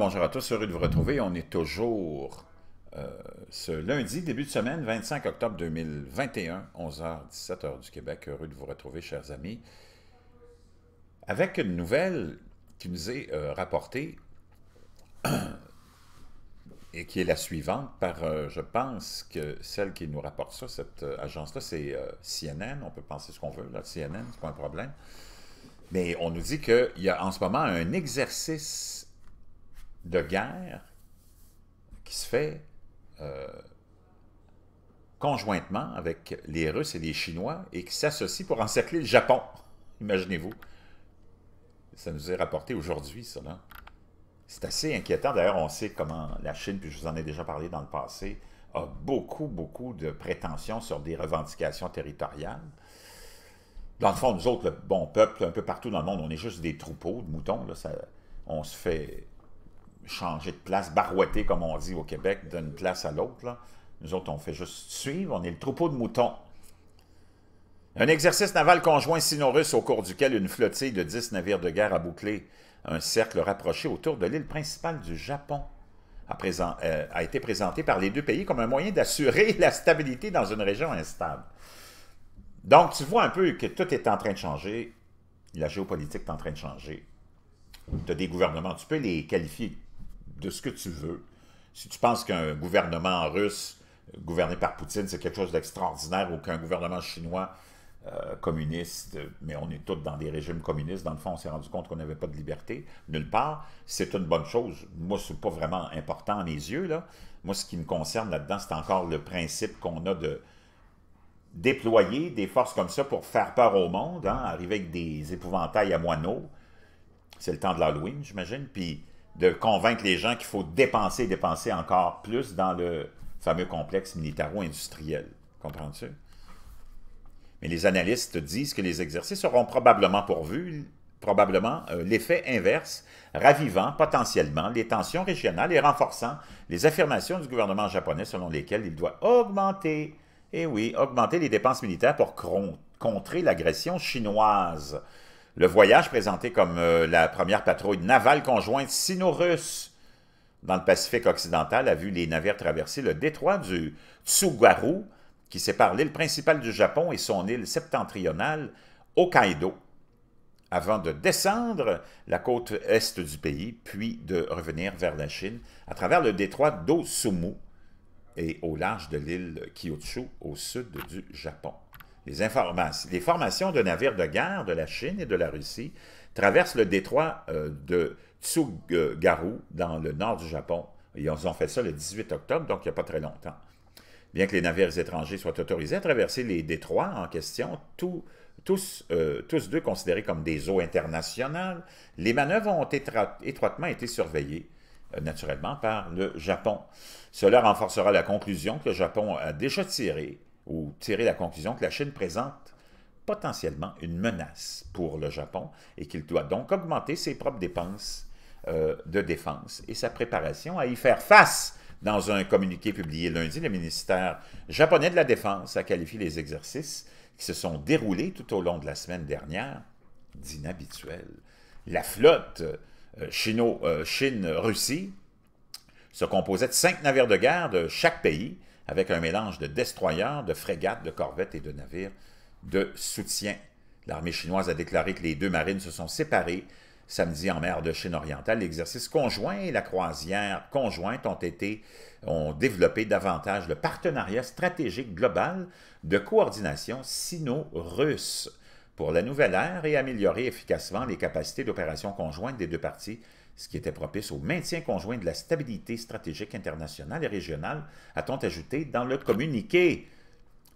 bonjour à tous, heureux de vous retrouver. On est toujours euh, ce lundi, début de semaine, 25 octobre 2021, 11h, 17h du Québec. Heureux de vous retrouver, chers amis. Avec une nouvelle qui nous est euh, rapportée et qui est la suivante, par, euh, je pense que celle qui nous rapporte ça, cette agence-là, c'est CNN. On peut penser ce qu'on veut, là, CNN, c'est pas un problème. Mais on nous dit qu'il y a en ce moment un exercice de guerre qui se fait euh, conjointement avec les Russes et les Chinois et qui s'associe pour encercler le Japon. Imaginez-vous. Ça nous est rapporté aujourd'hui, cela. C'est assez inquiétant. D'ailleurs, on sait comment la Chine, puis je vous en ai déjà parlé dans le passé, a beaucoup, beaucoup de prétentions sur des revendications territoriales. Dans le fond, nous autres, le bon peuple, un peu partout dans le monde, on est juste des troupeaux de moutons. Là, on se fait changer de place, barouetter, comme on dit au Québec, d'une place à l'autre. Nous autres, on fait juste suivre, on est le troupeau de moutons. Un exercice naval conjoint sino au cours duquel une flottille de dix navires de guerre a bouclé un cercle rapproché autour de l'île principale du Japon a, présent, euh, a été présenté par les deux pays comme un moyen d'assurer la stabilité dans une région instable. Donc, tu vois un peu que tout est en train de changer, la géopolitique est en train de changer. Tu as des gouvernements, tu peux les qualifier de ce que tu veux. Si tu penses qu'un gouvernement russe gouverné par Poutine, c'est quelque chose d'extraordinaire ou qu'un gouvernement chinois euh, communiste, mais on est tous dans des régimes communistes, dans le fond, on s'est rendu compte qu'on n'avait pas de liberté nulle part, c'est une bonne chose. Moi, ce n'est pas vraiment important à mes yeux. Là. Moi, ce qui me concerne là-dedans, c'est encore le principe qu'on a de déployer des forces comme ça pour faire peur au monde, hein, arriver avec des épouvantails à moineaux. C'est le temps de l'Halloween, j'imagine, puis de convaincre les gens qu'il faut dépenser et dépenser encore plus dans le fameux complexe militaro-industriel. Comprends-tu? Mais les analystes disent que les exercices auront probablement pourvu probablement euh, l'effet inverse, ravivant potentiellement les tensions régionales et renforçant les affirmations du gouvernement japonais selon lesquelles il doit augmenter, et eh oui, augmenter les dépenses militaires pour contrer l'agression chinoise. Le voyage présenté comme euh, la première patrouille navale conjointe sino-russe dans le Pacifique occidental a vu les navires traverser le détroit du Tsugaru, qui sépare l'île principale du Japon et son île septentrionale, Hokkaido, avant de descendre la côte est du pays, puis de revenir vers la Chine à travers le détroit d'Osumu et au large de l'île Kyushu au sud du Japon. Les, formations de navires de guerre de la Chine et de la Russie traversent le détroit euh, de Tsugaru dans le nord du Japon. Ils ont fait ça le 18 octobre, donc il n'y a pas très longtemps. Bien que les navires étrangers soient autorisés à traverser les détroits en question, tous, tous euh, deux considérés comme des eaux internationales, les manœuvres ont étroitement été surveillées euh, naturellement par le Japon. Cela renforcera la conclusion que le Japon a déjà tirée ou tirer la conclusion que la Chine présente potentiellement une menace pour le Japon et qu'il doit donc augmenter ses propres dépenses euh, de défense et sa préparation à y faire face. Dans un communiqué publié lundi, le ministère japonais de la Défense a qualifié les exercices qui se sont déroulés tout au long de la semaine dernière d'inhabituels. La flotte euh, chino-chine-Russie euh, se composait de cinq navires de guerre de chaque pays avec un mélange de destroyers, de frégates, de corvettes et de navires de soutien. L'armée chinoise a déclaré que les deux marines se sont séparées samedi en mer de Chine orientale. L'exercice conjoint et la croisière conjointe ont été ont développé davantage le partenariat stratégique global de coordination sino-russe pour la nouvelle ère et améliorer efficacement les capacités d'opération conjointes des deux parties, ce qui était propice au maintien conjoint de la stabilité stratégique internationale et régionale, a-t-on ajouté dans le communiqué.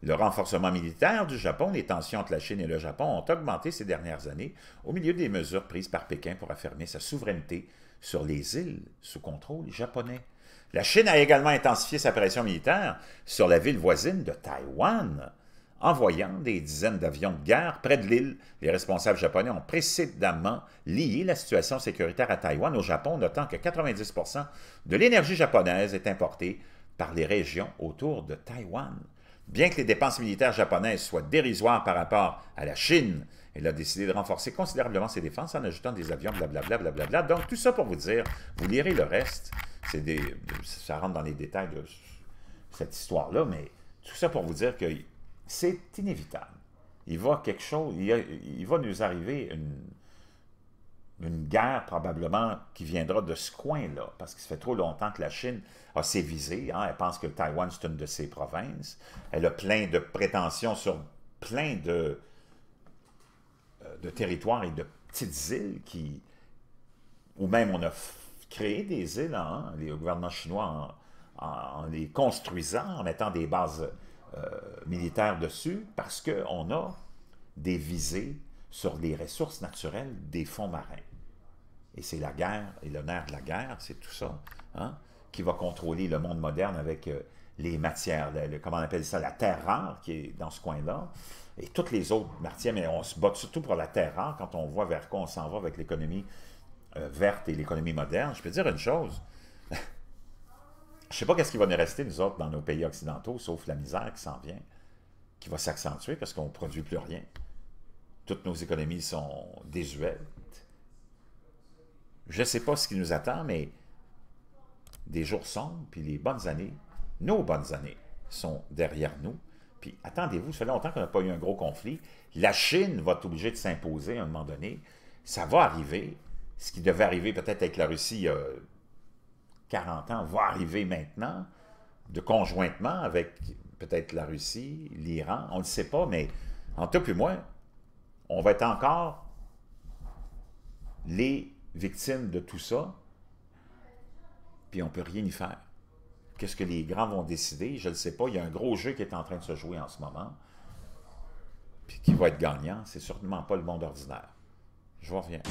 Le renforcement militaire du Japon, les tensions entre la Chine et le Japon ont augmenté ces dernières années au milieu des mesures prises par Pékin pour affirmer sa souveraineté sur les îles sous contrôle japonais. La Chine a également intensifié sa pression militaire sur la ville voisine de Taïwan envoyant des dizaines d'avions de guerre près de l'île. Les responsables japonais ont précédemment lié la situation sécuritaire à Taïwan au Japon, notant que 90 de l'énergie japonaise est importée par les régions autour de Taïwan. Bien que les dépenses militaires japonaises soient dérisoires par rapport à la Chine, elle a décidé de renforcer considérablement ses défenses en ajoutant des avions, blablabla. Bla, bla, bla, Donc, tout ça pour vous dire, vous lirez le reste. ça rentre dans les détails de cette histoire-là, mais tout ça pour vous dire que c'est inévitable. Il va quelque chose, il, va nous arriver une, une, guerre probablement qui viendra de ce coin-là, parce que ça fait trop longtemps que la Chine a ses visées. Hein. elle pense que Taïwan, c'est une de ses provinces. Elle a plein de prétentions sur plein de, euh, de territoires et de petites îles qui, ou même on a créé des îles, hein, les gouvernements chinois en les construisant, en mettant des bases euh, militaire dessus parce qu'on a des visées sur les ressources naturelles des fonds marins. Et c'est la guerre, et l'honneur de la guerre, c'est tout ça, hein, qui va contrôler le monde moderne avec euh, les matières, comment on appelle ça, la terre rare qui est dans ce coin-là, et toutes les autres matières, mais on se bat surtout pour la terre rare quand on voit vers quoi on s'en va avec l'économie euh, verte et l'économie moderne. Je peux dire une chose, je ne sais pas qu'est-ce qui va nous rester, nous autres, dans nos pays occidentaux, sauf la misère qui s'en vient, qui va s'accentuer parce qu'on ne produit plus rien. Toutes nos économies sont désuètes. Je ne sais pas ce qui nous attend, mais des jours sombres, puis les bonnes années, nos bonnes années, sont derrière nous. Puis attendez-vous, ça fait longtemps qu'on n'a pas eu un gros conflit. La Chine va être obligée de s'imposer à un moment donné. Ça va arriver. Ce qui devait arriver peut-être avec la Russie 40 ans, va arriver maintenant, de conjointement avec peut-être la Russie, l'Iran, on ne le sait pas, mais en tout et moi, on va être encore les victimes de tout ça, puis on ne peut rien y faire. Qu'est-ce que les grands vont décider? Je ne sais pas. Il y a un gros jeu qui est en train de se jouer en ce moment, puis qui va être gagnant. C'est certainement pas le monde ordinaire. Je reviens.